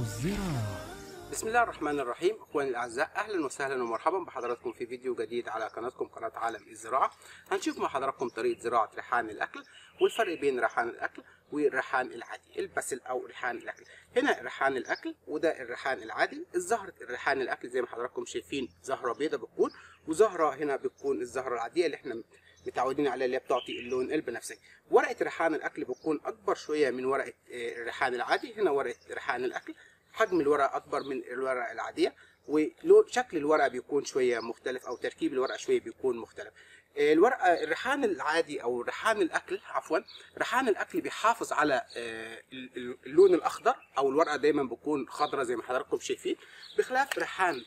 الزراعة بسم الله الرحمن الرحيم اخواني الاعزاء اهلا وسهلا ومرحبا بحضراتكم في فيديو جديد على قناتكم قناه عالم الزراعه هنشوف مع حضراتكم طريقه زراعه ريحان الاكل والفرق بين ريحان الاكل والريحان العادي البسل او ريحان الاكل هنا ريحان الاكل وده الريحان العادي الزهره الريحان الاكل زي ما حضراتكم شايفين زهره بيضه بتكون وزهره هنا بتكون الزهره العاديه اللي احنا متعودين على اللي بتعطي اللون البنفسجي ورقه ريحان الاكل بتكون اكبر شويه من ورقه الريحان آه، العادي هنا ورقه ريحان الاكل حجم الورقه اكبر من الورقه العاديه ولون شكل الورقه بيكون شويه مختلف او تركيب الورقه شويه بيكون مختلف آه، الورقه الريحان العادي او ريحان الاكل عفوا ريحان الاكل بيحافظ على آه، اللون الاخضر او الورقه دايما بتكون خضراء زي ما حضراتكم شايفين بخلاف ريحان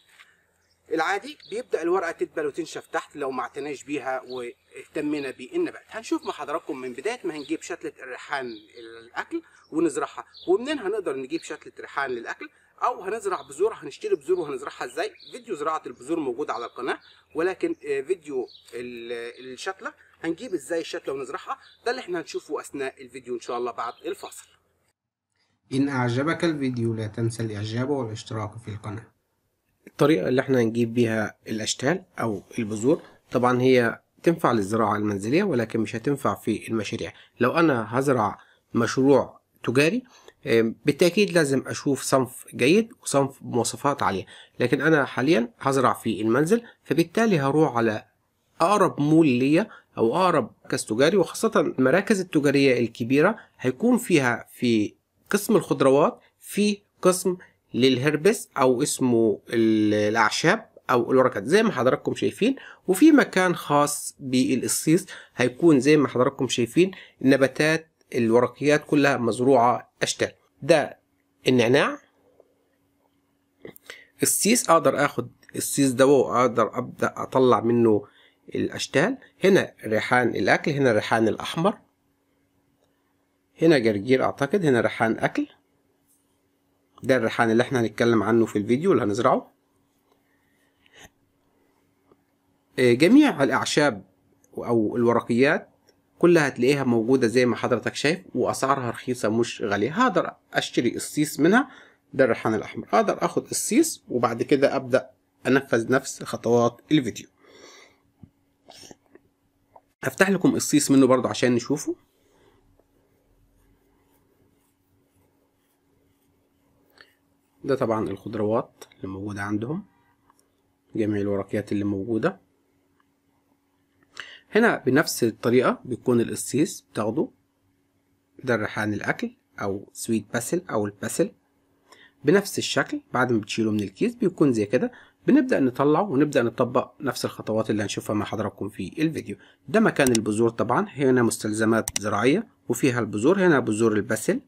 العادي بيبدا الورقه تدبل وتنشف تحت لو ما اعتناش بيها واهتمينا بالنبات هنشوف مع حضراتكم من بدايه ما هنجيب شتله الريحان للاكل ونزرعها ومنين هنقدر نجيب شتله ريحان للاكل او هنزرع بذور هنشتري بذور وهنزرعها ازاي فيديو زراعه البذور موجود على القناه ولكن آه، فيديو الشتله هنجيب ازاي الشتله ونزرعها ده اللي احنا هنشوفه اثناء الفيديو ان شاء الله بعد الفاصل ان اعجبك الفيديو لا تنسى الاعجاب والاشتراك في القناه الطريقة اللي احنا هنجيب بيها الأشتال أو البذور طبعا هي تنفع للزراعة المنزلية ولكن مش هتنفع في المشاريع لو أنا هزرع مشروع تجاري بالتأكيد لازم أشوف صنف جيد وصنف بمواصفات عالية لكن أنا حاليا هزرع في المنزل فبالتالي هروح على أقرب مول ليا أو أقرب مركز تجاري وخاصة المراكز التجارية الكبيرة هيكون فيها في قسم الخضروات في قسم للهربس او اسمه الاعشاب او الوركات زي ما حضراتكم شايفين وفي مكان خاص بالقصيص هيكون زي ما حضراتكم شايفين النباتات الورقيات كلها مزروعه اشتال ده النعناع الصيص اقدر اخد الصيص ده واقدر ابدا اطلع منه الاشتال هنا ريحان الاكل هنا الريحان الاحمر هنا جرجير اعتقد هنا ريحان اكل ده الريحان اللي احنا هنتكلم عنه في الفيديو اللي هنزرعه آه، جميع الأعشاب أو الورقيات كلها هتلاقيها موجودة زي ما حضرتك شايف وأسعارها رخيصة مش غالية هقدر أشتري قصيص منها ده الريحان الأحمر أقدر أخد قصيص وبعد كده أبدأ أنفذ نفس خطوات الفيديو هفتح لكم قصيص منه برضو عشان نشوفه ده طبعا الخضروات اللي موجودة عندهم جميع الورقيات اللي موجودة هنا بنفس الطريقة بيكون القصيص بتاخده ده الريحان الأكل أو سويت باسل أو الباسل بنفس الشكل بعد ما بتشيله من الكيس بيكون زي كده بنبدأ نطلعه ونبدأ نطبق نفس الخطوات اللي هنشوفها مع حضراتكم في الفيديو ده مكان البذور طبعا هنا مستلزمات زراعية وفيها البذور هنا بذور الباسل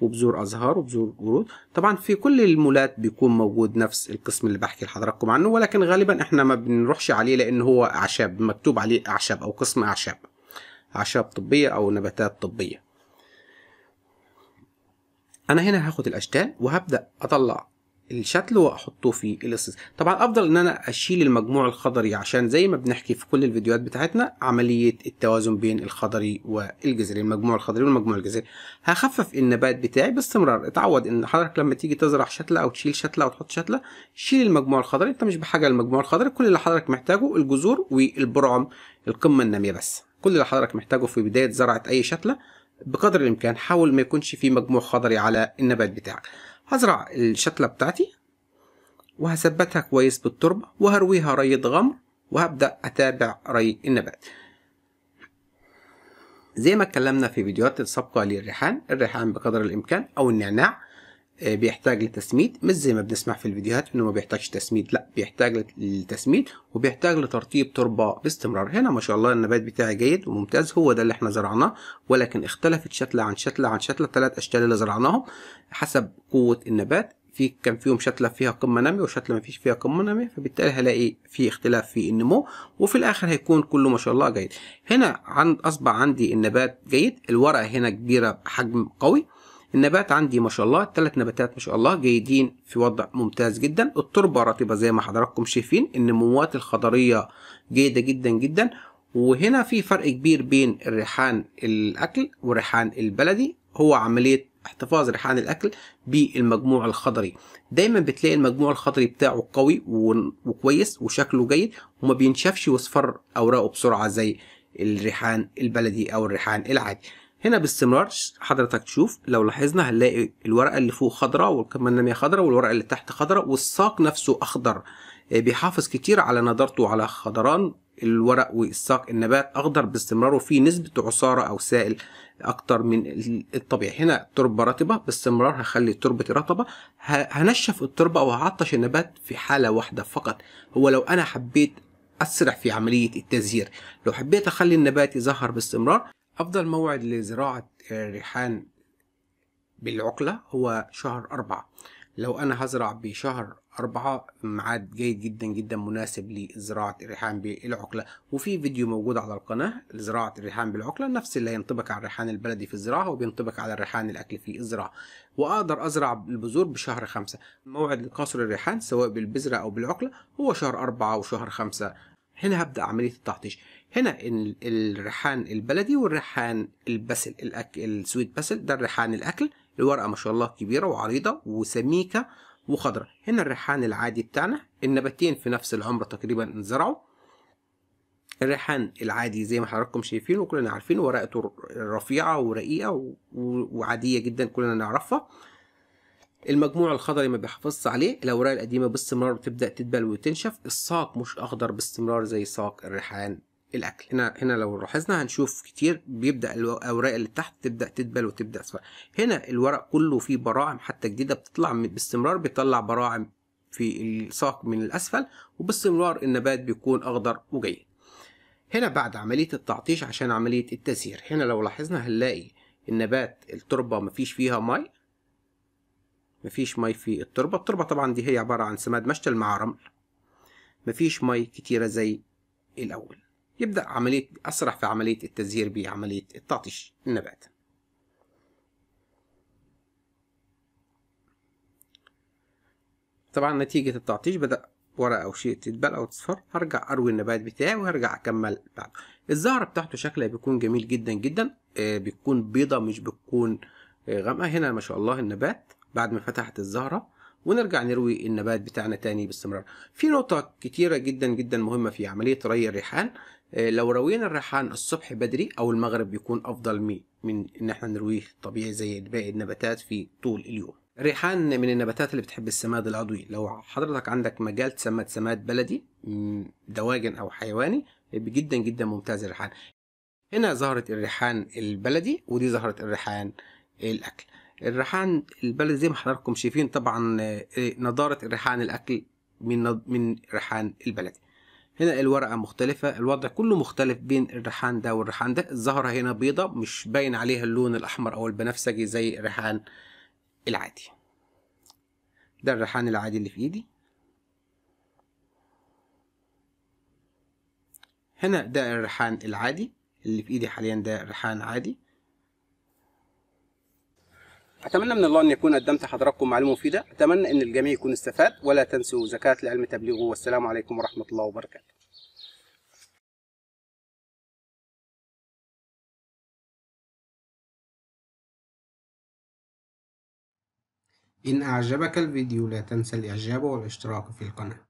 وبذور ازهار وبذور ورود طبعا في كل المولات بيكون موجود نفس القسم اللي بحكي لحضراتكم عنه ولكن غالبا احنا ما بنروحش عليه لان هو اعشاب مكتوب عليه اعشاب او قسم اعشاب اعشاب طبيه او نباتات طبيه انا هنا هاخد الاشكال وهبدا اطلع الشتل واحطه في الاسس طبعا افضل ان انا اشيل المجموع الخضري عشان زي ما بنحكي في كل الفيديوهات بتاعتنا عمليه التوازن بين الخضري والجذري يعني المجموع الخضري والمجموع الجذري هخفف النبات بتاعي باستمرار اتعود ان حضرتك لما تيجي تزرع شتله او تشيل شتله او تحط شتله شيل المجموع الخضري انت مش بحاجه للمجموع الخضري كل اللي حضرتك محتاجه الجذور والبرعم القمه الناميه بس كل اللي حضرتك محتاجه في بدايه زراعه اي شتله بقدر الامكان حاول ما يكونش في مجموع خضري على النبات بتاعك هزرع الشتلة بتاعتي وهثبتها كويس بالتربة وهرويها ري غمر وهبدأ أتابع ري النبات زي ما اتكلمنا في فيديوهات السابقة للريحان الريحان بقدر الإمكان أو النعناع آه، بيحتاج لتسميد مش زي ما بنسمع في الفيديوهات انه ما بيحتاجش تسميد لا بيحتاج للتسميد وبيحتاج لترطيب تربه باستمرار هنا ما شاء الله النبات بتاعي جيد وممتاز هو ده اللي احنا زرعناه ولكن اختلفت شتله عن شتله عن شتله الثلاث اشكال اللي زرعناهم حسب قوه النبات في كان فيهم شتله فيها قمه ناميه وشتله ما فيش فيها قمه ناميه فبالتالي هلاقي في اختلاف في النمو وفي الاخر هيكون كله ما شاء الله جيد هنا عند اصبح عندي النبات جيد الورقه هنا كبيره بحجم قوي النبات عندي ما شاء الله الثلاث نباتات ما شاء الله جيدين في وضع ممتاز جدا التربه رطبه زي ما حضراتكم شايفين النموات الخضريه جيده جدا جدا وهنا في فرق كبير بين الريحان الاكل والريحان البلدي هو عمليه احتفاظ ريحان الاكل بالمجموع الخضري دايما بتلاقي المجموع الخضري بتاعه قوي وكويس وشكله جيد وما بينشفش واصفر اوراقه بسرعه زي الريحان البلدي او الريحان العادي هنا باستمرار حضرتك تشوف لو لاحظنا هنلاقي الورقه اللي فوق خضراء والقمه الناميه خضراء والورقه اللي تحت خضراء والساق نفسه اخضر آه، بيحافظ كتير على نضارته على خضران الورق والساق النبات اخضر باستمرار وفي نسبه عصاره او سائل اكتر من الطبيعي هنا تربة رطبه باستمرار هخلي التربه رطبه هنشف التربه وهعطش النبات في حاله واحده فقط هو لو انا حبيت اسرع في عمليه التزهير لو حبيت اخلي النبات يزهر باستمرار أفضل موعد لزراعة الريحان بالعقلة هو شهر أربعة لو أنا هزرع بشهر أربعة ميعاد جيد جدا جدا مناسب لزراعة الريحان بالعقلة وفي فيديو موجود على القناة لزراعة الريحان بالعقلة نفس اللي هينطبق على الريحان البلدي في الزراعة وبينطبق على الريحان الأكل في الزراعة وأقدر أزرع البذور بشهر خمسة موعد لقصر الريحان سواء بالبذرة أو بالعقلة هو شهر أربعة وشهر خمسة هنا هبدأ عملية التعطيش هنا الريحان البلدي والريحان البسل الاكل السويت بسل ده الريحان الأكل الورقة ما شاء الله كبيرة وعريضة وسميكة وخضرة هنا الريحان العادي بتاعنا النباتين في نفس العمر تقريبا انزرعوا الريحان العادي زي ما حضراتكم شايفين وكلنا عارفين ورقته رفيعة ورقيقة وعادية جدا كلنا نعرفها المجموع الخضري ما بيحافظش عليه الاوراق القديمه باستمرار بتبدا تدبل وتنشف الساق مش اخضر باستمرار زي ساق الريحان الاكل هنا هنا لو لاحظنا هنشوف كتير بيبدا الاوراق اللي تحت تبدا تدبل وتبدا صفر. هنا الورق كله فيه براعم حتى جديده بتطلع باستمرار بيطلع براعم في الساق من الاسفل وباستمرار النبات بيكون اخضر وجيد هنا بعد عمليه التعطيش عشان عمليه التزهير هنا لو لاحظنا هنلاقي النبات التربه مفيش فيها مي مفيش مي في التربة التربة طبعا دي هي عبارة عن سماد مشتل مع رمل مفيش مي كتيرة زي الأول يبدأ عملية أسرع في عملية التزهير بعملية التعطيش النبات طبعا نتيجة التعطيش بدأ ورقة أو شيء تتبلى أو تصفر هرجع أروي النبات بتاعي وهرجع أكمل بعده الزهرة بتاعته شكلها بيكون جميل جدا جدا آه، بتكون بيضة مش بتكون آه، غامقة هنا ما شاء الله النبات بعد ما فتحت الزهرة ونرجع نروي النبات بتاعنا تاني باستمرار في نقطة كتيرة جدا جدا مهمة في عملية ري الريحان آه، لو روينا الريحان الصبح بدري او المغرب بيكون افضل من من ان احنا نرويه طبيعي زي باقي النباتات في طول اليوم الريحان من النباتات اللي بتحب السماد العضوي لو حضرتك عندك مجال تسمد سماد بلدي دواجن او حيواني جدا جدا ممتاز الريحان هنا زهرة الريحان البلدي ودي زهرة الريحان الأكل الريحان البلدي زي ما حضراتكم شايفين طبعا آه، نضاره الريحان الاكل من من ريحان البلدي هنا الورقه مختلفه الوضع كله مختلف بين الريحان ده والريحان ده الزهره هنا بيضه مش باين عليها اللون الاحمر او البنفسجي زي الريحان العادي ده الريحان العادي اللي في ايدي هنا ده الريحان العادي اللي في ايدي حاليا ده ريحان عادي أتمنى من الله أن يكون قدمت حضراتكم معلومة مفيدة أتمنى أن الجميع يكون استفاد ولا تنسوا زكاة لعلم تبليغه والسلام عليكم ورحمة الله وبركاته إن أعجبك الفيديو لا تنسى الإعجاب والاشتراك في القناة